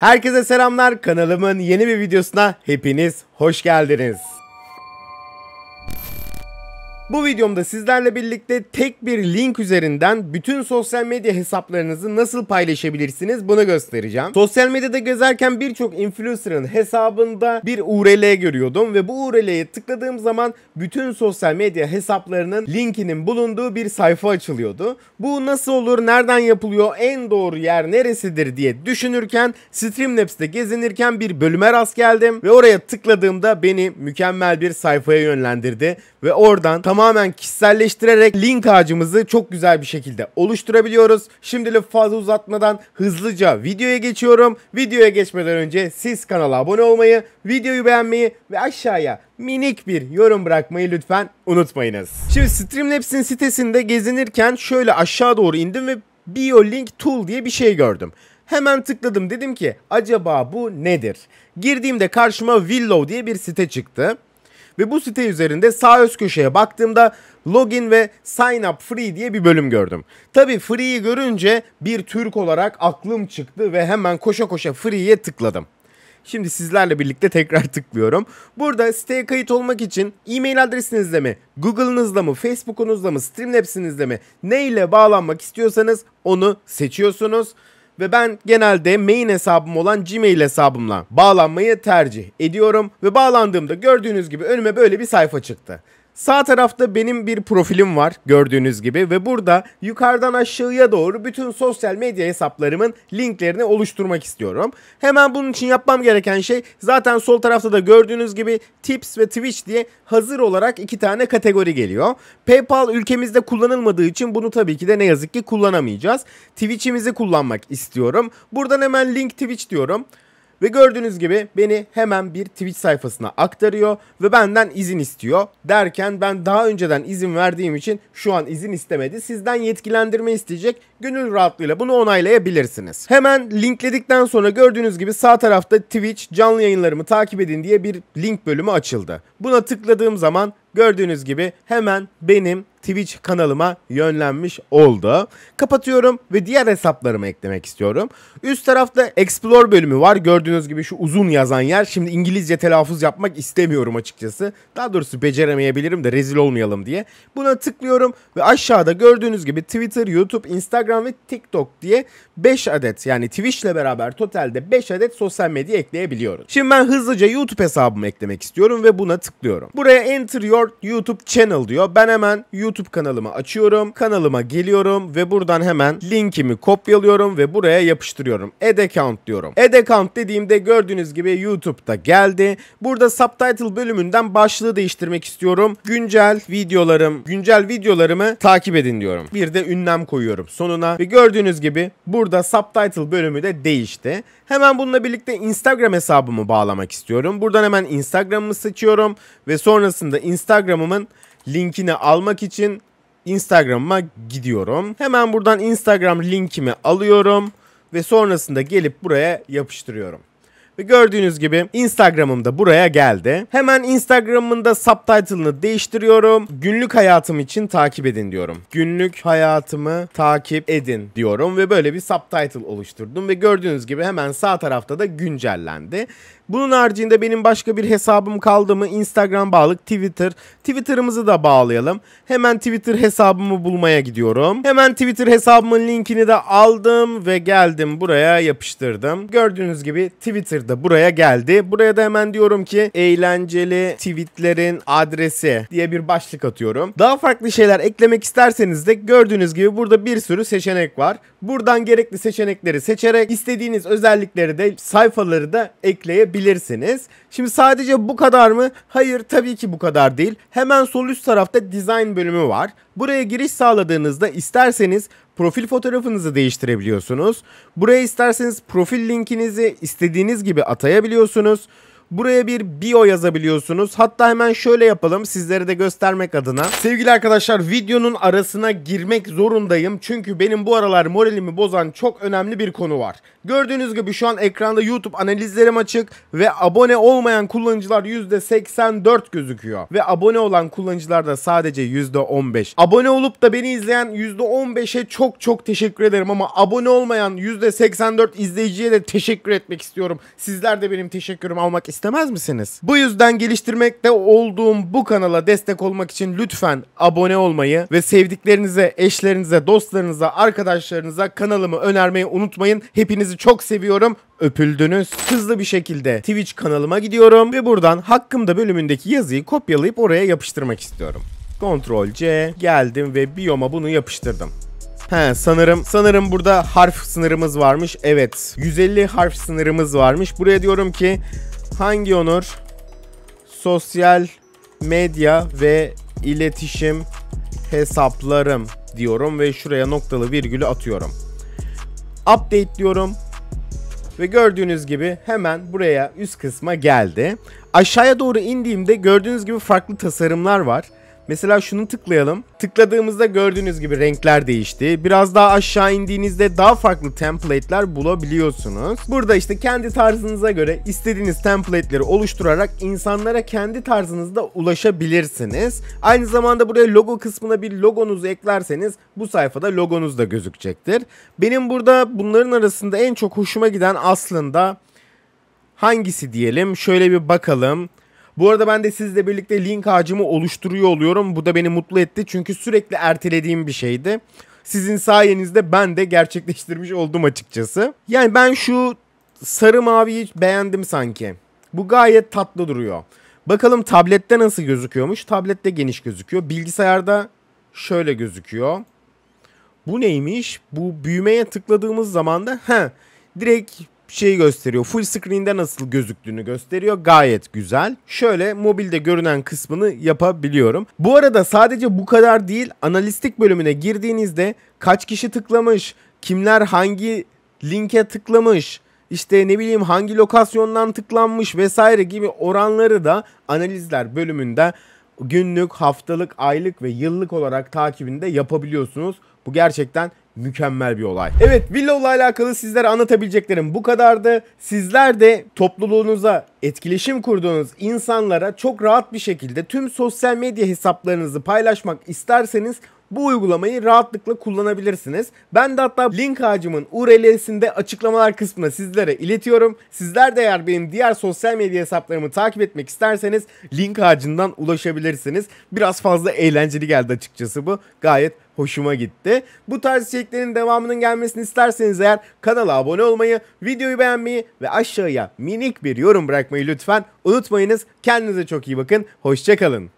Herkese selamlar. Kanalımın yeni bir videosuna hepiniz hoş geldiniz. Bu videomda sizlerle birlikte tek bir link üzerinden bütün sosyal medya hesaplarınızı nasıl paylaşabilirsiniz bunu göstereceğim. Sosyal medyada gezerken birçok influencer'ın hesabında bir URL görüyordum ve bu URL'ye tıkladığım zaman bütün sosyal medya hesaplarının linkinin bulunduğu bir sayfa açılıyordu. Bu nasıl olur, nereden yapılıyor, en doğru yer neresidir diye düşünürken Streamlabs'te gezinirken bir bölüme rast geldim ve oraya tıkladığımda beni mükemmel bir sayfaya yönlendirdi ve oradan tam tamamen kişiselleştirerek link ağacımızı çok güzel bir şekilde oluşturabiliyoruz. Şimdilik fazla uzatmadan hızlıca videoya geçiyorum. Videoya geçmeden önce siz kanala abone olmayı, videoyu beğenmeyi ve aşağıya minik bir yorum bırakmayı lütfen unutmayınız. Şimdi Streamlabs'in sitesinde gezinirken şöyle aşağı doğru indim ve BioLink Tool diye bir şey gördüm. Hemen tıkladım dedim ki acaba bu nedir? Girdiğimde karşıma Willow diye bir site çıktı. Ve bu site üzerinde sağ üst köşeye baktığımda login ve sign up free diye bir bölüm gördüm. Tabi free'yi görünce bir Türk olarak aklım çıktı ve hemen koşa koşa free'ye tıkladım. Şimdi sizlerle birlikte tekrar tıklıyorum. Burada siteye kayıt olmak için e-mail adresinizle mi, Google'ınızla mı, Facebook'unuzla mı, Streamlabs'inizle mi neyle bağlanmak istiyorsanız onu seçiyorsunuz ve ben genelde main hesabım olan Gmail hesabımla bağlanmayı tercih ediyorum ve bağlandığımda gördüğünüz gibi önüme böyle bir sayfa çıktı. Sağ tarafta benim bir profilim var gördüğünüz gibi ve burada yukarıdan aşağıya doğru bütün sosyal medya hesaplarımın linklerini oluşturmak istiyorum. Hemen bunun için yapmam gereken şey zaten sol tarafta da gördüğünüz gibi tips ve Twitch diye hazır olarak iki tane kategori geliyor. PayPal ülkemizde kullanılmadığı için bunu tabii ki de ne yazık ki kullanamayacağız. Twitch'imizi kullanmak istiyorum. Buradan hemen link Twitch diyorum. Ve gördüğünüz gibi beni hemen bir Twitch sayfasına aktarıyor ve benden izin istiyor. Derken ben daha önceden izin verdiğim için şu an izin istemedi. Sizden yetkilendirme isteyecek gönül rahatlığıyla bunu onaylayabilirsiniz. Hemen linkledikten sonra gördüğünüz gibi sağ tarafta Twitch canlı yayınlarımı takip edin diye bir link bölümü açıldı. Buna tıkladığım zaman gördüğünüz gibi hemen benim Twitch kanalıma yönlenmiş oldu. Kapatıyorum ve diğer hesaplarımı eklemek istiyorum. Üst tarafta Explore bölümü var. Gördüğünüz gibi şu uzun yazan yer. Şimdi İngilizce telaffuz yapmak istemiyorum açıkçası. Daha doğrusu beceremeyebilirim de rezil olmayalım diye. Buna tıklıyorum ve aşağıda gördüğünüz gibi Twitter, YouTube, Instagram Instagram ve TikTok diye 5 adet yani Twitch ile beraber totalde 5 adet sosyal medya ekleyebiliyoruz. Şimdi ben hızlıca YouTube hesabımı eklemek istiyorum ve buna tıklıyorum. Buraya enter your YouTube channel diyor. Ben hemen YouTube kanalımı açıyorum. Kanalıma geliyorum ve buradan hemen linkimi kopyalıyorum ve buraya yapıştırıyorum. Add account diyorum. Add account dediğimde gördüğünüz gibi YouTube'da geldi. Burada subtitle bölümünden başlığı değiştirmek istiyorum. Güncel videolarım, güncel videolarımı takip edin diyorum. Bir de ünlem koyuyorum. Sonuna sunduğuna ve gördüğünüz gibi burada subtitle bölümü de değişti. Hemen bununla birlikte Instagram hesabımı bağlamak istiyorum. Buradan hemen Instagram'ımı seçiyorum ve sonrasında Instagram'ımın linkini almak için Instagram'ıma gidiyorum. Hemen buradan Instagram linkimi alıyorum ve sonrasında gelip buraya yapıştırıyorum. Ve gördüğünüz gibi Instagram'ım da buraya geldi. Hemen Instagram'ın da subtitle'ını değiştiriyorum. Günlük hayatım için takip edin diyorum. Günlük hayatımı takip edin diyorum ve böyle bir subtitle oluşturdum ve gördüğünüz gibi hemen sağ tarafta da güncellendi. Bunun haricinde benim başka bir hesabım kaldı mı? Instagram bağlık, Twitter. Twitter'ımızı da bağlayalım. Hemen Twitter hesabımı bulmaya gidiyorum. Hemen Twitter hesabımın linkini de aldım ve geldim buraya yapıştırdım. Gördüğünüz gibi Twitter'da buraya geldi. Buraya da hemen diyorum ki eğlenceli tweetlerin adresi diye bir başlık atıyorum. Daha farklı şeyler eklemek isterseniz de gördüğünüz gibi burada bir sürü seçenek var. Buradan gerekli seçenekleri seçerek istediğiniz özellikleri de sayfaları da ekleyebilirsiniz. Şimdi sadece bu kadar mı? Hayır tabii ki bu kadar değil. Hemen sol üst tarafta design bölümü var. Buraya giriş sağladığınızda isterseniz profil fotoğrafınızı değiştirebiliyorsunuz. Buraya isterseniz profil linkinizi istediğiniz gibi atayabiliyorsunuz. Buraya bir bio yazabiliyorsunuz. Hatta hemen şöyle yapalım sizlere de göstermek adına. Sevgili arkadaşlar videonun arasına girmek zorundayım. Çünkü benim bu aralar moralimi bozan çok önemli bir konu var. Gördüğünüz gibi şu an ekranda YouTube analizlerim açık ve abone olmayan kullanıcılar %84 gözüküyor. Ve abone olan kullanıcılar da sadece %15. Abone olup da beni izleyen %15'e çok çok teşekkür ederim ama abone olmayan %84 izleyiciye de teşekkür etmek istiyorum. Sizler de benim teşekkürümü almak istiyorsanız istemez misiniz? Bu yüzden geliştirmekte olduğum bu kanala destek olmak için lütfen abone olmayı ve sevdiklerinize, eşlerinize, dostlarınıza, arkadaşlarınıza kanalımı önermeyi unutmayın. Hepinizi çok seviyorum. Öpüldünüz. Hızlı bir şekilde Twitch kanalıma gidiyorum ve buradan hakkımda bölümündeki yazıyı kopyalayıp oraya yapıştırmak istiyorum. Ctrl C geldim ve biyoma bunu yapıştırdım. He sanırım sanırım burada harf sınırımız varmış. Evet 150 harf sınırımız varmış. Buraya diyorum ki Hangi onur? Sosyal medya ve iletişim hesaplarım diyorum ve şuraya noktalı virgülü atıyorum. Update diyorum. Ve gördüğünüz gibi hemen buraya üst kısma geldi. Aşağıya doğru indiğimde gördüğünüz gibi farklı tasarımlar var. Mesela şunu tıklayalım. Tıkladığımızda gördüğünüz gibi renkler değişti. Biraz daha aşağı indiğinizde daha farklı template'ler bulabiliyorsunuz. Burada işte kendi tarzınıza göre istediğiniz template'leri oluşturarak insanlara kendi tarzınızda ulaşabilirsiniz. Aynı zamanda buraya logo kısmına bir logonuzu eklerseniz bu sayfada logonuz da gözükecektir. Benim burada bunların arasında en çok hoşuma giden aslında hangisi diyelim? Şöyle bir bakalım. Bu arada ben de sizle birlikte link ağacımı oluşturuyor oluyorum. Bu da beni mutlu etti çünkü sürekli ertelediğim bir şeydi. Sizin sayenizde ben de gerçekleştirmiş oldum açıkçası. Yani ben şu sarı maviyi beğendim sanki. Bu gayet tatlı duruyor. Bakalım tablette nasıl gözüküyormuş? Tablette geniş gözüküyor. Bilgisayarda şöyle gözüküyor. Bu neymiş? Bu büyümeye tıkladığımız zaman da he direkt şey gösteriyor. Full screen'de nasıl gözüktüğünü gösteriyor. Gayet güzel. Şöyle mobilde görünen kısmını yapabiliyorum. Bu arada sadece bu kadar değil. Analistik bölümüne girdiğinizde kaç kişi tıklamış, kimler hangi linke tıklamış, işte ne bileyim hangi lokasyondan tıklanmış vesaire gibi oranları da analizler bölümünde günlük, haftalık, aylık ve yıllık olarak takibini de yapabiliyorsunuz. Bu gerçekten mükemmel bir olay. Evet Willow'la alakalı sizlere anlatabileceklerim bu kadardı. Sizler de topluluğunuza etkileşim kurduğunuz insanlara çok rahat bir şekilde tüm sosyal medya hesaplarınızı paylaşmak isterseniz bu uygulamayı rahatlıkla kullanabilirsiniz. Ben de hatta link ağacımın URL'sinde açıklamalar kısmına sizlere iletiyorum. Sizler de eğer benim diğer sosyal medya hesaplarımı takip etmek isterseniz link ağacından ulaşabilirsiniz. Biraz fazla eğlenceli geldi açıkçası bu. Gayet hoşuma gitti. Bu tarz içeriklerin devamının gelmesini isterseniz eğer kanala abone olmayı, videoyu beğenmeyi ve aşağıya minik bir yorum bırakmayı lütfen unutmayınız. Kendinize çok iyi bakın. Hoşçakalın.